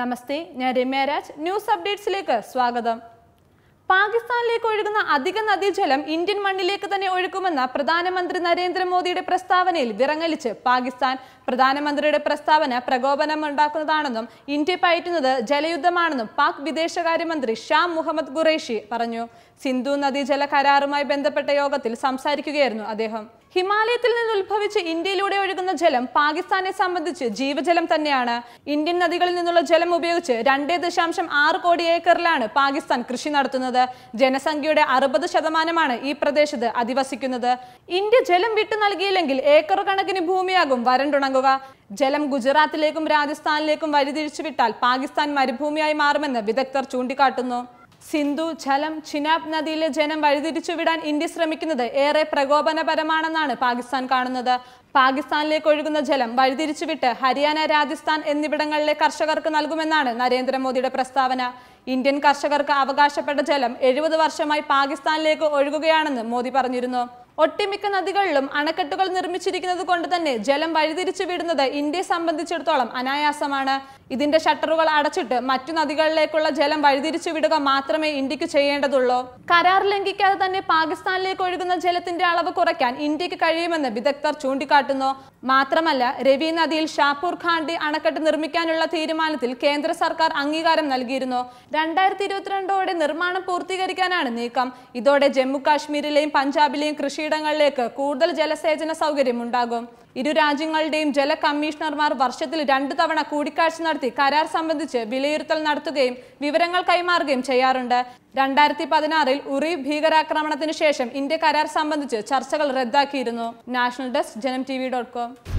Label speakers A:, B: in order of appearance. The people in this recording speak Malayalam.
A: നമസ്തേ ഞാൻ രമ്യരാജ് ന്യൂസ് അപ്ഡേറ്റ്സിലേക്ക് സ്വാഗതം പാകിസ്ഥാനിലേക്ക് ഒഴുകുന്ന അധിക നദീജലം ഇന്ത്യൻ മണ്ണിലേക്ക് തന്നെ ഒഴുക്കുമെന്ന പ്രധാനമന്ത്രി നരേന്ദ്രമോദിയുടെ പ്രസ്താവനയിൽ വിറങ്ങലിച്ച് പാകിസ്ഥാൻ പ്രധാനമന്ത്രിയുടെ പ്രസ്താവന പ്രകോപനമുണ്ടാക്കുന്നതാണെന്നും ഇന്ത്യ പയറ്റുന്നത് ജലയുദ്ധമാണെന്നും പാക് വിദേശകാര്യമന്ത്രി ഷാ മുഹമ്മദ് ഖുറേഷി പറഞ്ഞു സിന്ധു നദീജല കരാറുമായി ബന്ധപ്പെട്ട യോഗത്തിൽ സംസാരിക്കുകയായിരുന്നു അദ്ദേഹം ഹിമാലയത്തിൽ നിന്ന് ഉത്ഭവിച്ച് ഇന്ത്യയിലൂടെ ഒഴുകുന്ന ജലം പാകിസ്ഥാനെ സംബന്ധിച്ച് ജീവജലം തന്നെയാണ് ഇന്ത്യൻ നദികളിൽ നിന്നുള്ള ജലം ഉപയോഗിച്ച് രണ്ടേ ദശാംശം ആറ് കോടി ഏക്കറിലാണ് പാകിസ്ഥാൻ കൃഷി നടത്തുന്നത് ജനസംഖ്യയുടെ അറുപത് ശതമാനമാണ് ഈ പ്രദേശത്ത് അധിവസിക്കുന്നത് ഇന്ത്യ ജലം വിട്ടു നൽകിയില്ലെങ്കിൽ ഏക്കർ കണക്കിന് ഭൂമിയാകും വരണ്ടുണങ്ങുക ജലം ഗുജറാത്തിലേക്കും രാജസ്ഥാനിലേക്കും വഴിതിരിച്ചുവിട്ടാൽ പാകിസ്ഥാൻ മരുഭൂമിയായി മാറുമെന്ന് വിദഗ്ധർ ചൂണ്ടിക്കാട്ടുന്നു സിന്ധു ജലം ചിനാബ് നദിയിലെ ജനം വഴിതിരിച്ചുവിടാൻ ഇന്ത്യ ശ്രമിക്കുന്നത് ഏറെ പ്രകോപനപരമാണെന്നാണ് പാകിസ്ഥാൻ കാണുന്നത് പാകിസ്ഥാനിലേക്ക് ഒഴുകുന്ന ജലം വഴിതിരിച്ചുവിട്ട് ഹരിയാന രാജസ്ഥാൻ എന്നിവിടങ്ങളിലെ കർഷകർക്ക് നൽകുമെന്നാണ് നരേന്ദ്രമോദിയുടെ പ്രസ്താവന ഇന്ത്യൻ കർഷകർക്ക് അവകാശപ്പെട്ട ജലം എഴുപത് വർഷമായി പാകിസ്ഥാനിലേക്ക് ഒഴുകുകയാണെന്ന് മോദി പറഞ്ഞിരുന്നു ഒട്ടുമിക്ക നദികളിലും അണക്കെട്ടുകൾ നിർമ്മിച്ചിരിക്കുന്നത് കൊണ്ട് തന്നെ ജലം വഴിതിരിച്ചു വിടുന്നത് ഇന്ത്യയെ സംബന്ധിച്ചിടത്തോളം അനായാസമാണ് ഇതിന്റെ ഷട്ടറുകൾ അടച്ചിട്ട് മറ്റു നദികളിലേക്കുള്ള ജലം വഴിതിരിച്ചു വിടുക മാത്രമേ ഇന്ത്യക്ക് ചെയ്യേണ്ടതുള്ളൂ കരാർ ലംഘിക്കാതെ തന്നെ പാകിസ്ഥാനിലേക്ക് ഒഴുകുന്ന ജലത്തിന്റെ അളവ് കുറയ്ക്കാൻ ഇന്ത്യക്ക് കഴിയുമെന്ന് വിദഗ്ധർ ചൂണ്ടിക്കാട്ടുന്നു മാത്രമല്ല രവി നദിയിൽ ഷാപ്പൂർ ഖാണ്ടി അണക്കെട്ട് നിർമ്മിക്കാനുള്ള തീരുമാനത്തിൽ കേന്ദ്ര സർക്കാർ അംഗീകാരം നൽകിയിരുന്നു രണ്ടായിരത്തി ഇരുപത്തിരണ്ടോടെ നിർമ്മാണം പൂർത്തീകരിക്കാനാണ് നീക്കം ഇതോടെ ജമ്മു കാശ്മീരിലെയും പഞ്ചാബിലെയും കൃഷി കൃഷിയിടങ്ങളിലേക്ക് കൂടുതൽ ജലസേചന സൗകര്യം ഉണ്ടാകും ഇരു രാജ്യങ്ങളുടെയും ജല കമ്മീഷണർമാർ വർഷത്തിൽ രണ്ടു തവണ കൂടിക്കാഴ്ച നടത്തി കരാർ സംബന്ധിച്ച് വിലയിരുത്തൽ നടത്തുകയും വിവരങ്ങൾ കൈമാറുകയും ചെയ്യാറുണ്ട് രണ്ടായിരത്തി പതിനാറിൽ ഉറി ഭീകരാക്രമണത്തിന് ശേഷം ഇന്ത്യ കരാർ സംബന്ധിച്ച് ചർച്ചകൾ റദ്ദാക്കിയിരുന്നു national desk Janam T V dot com